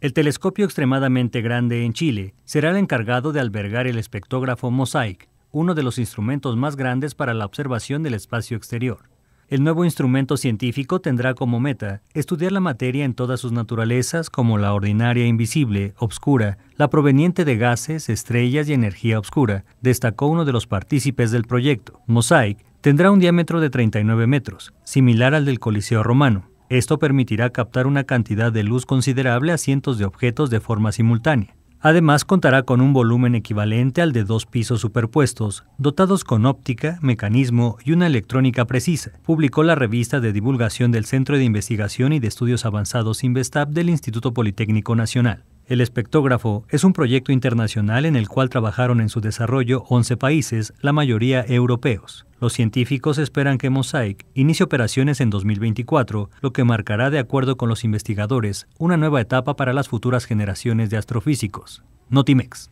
El telescopio extremadamente grande en Chile será el encargado de albergar el espectógrafo Mosaic, uno de los instrumentos más grandes para la observación del espacio exterior. El nuevo instrumento científico tendrá como meta estudiar la materia en todas sus naturalezas, como la ordinaria invisible, obscura, la proveniente de gases, estrellas y energía oscura, destacó uno de los partícipes del proyecto. Mosaic tendrá un diámetro de 39 metros, similar al del Coliseo romano. Esto permitirá captar una cantidad de luz considerable a cientos de objetos de forma simultánea. Además, contará con un volumen equivalente al de dos pisos superpuestos, dotados con óptica, mecanismo y una electrónica precisa, publicó la revista de divulgación del Centro de Investigación y de Estudios Avanzados (investap) del Instituto Politécnico Nacional. El espectógrafo es un proyecto internacional en el cual trabajaron en su desarrollo 11 países, la mayoría europeos. Los científicos esperan que Mosaic inicie operaciones en 2024, lo que marcará, de acuerdo con los investigadores, una nueva etapa para las futuras generaciones de astrofísicos. Notimex.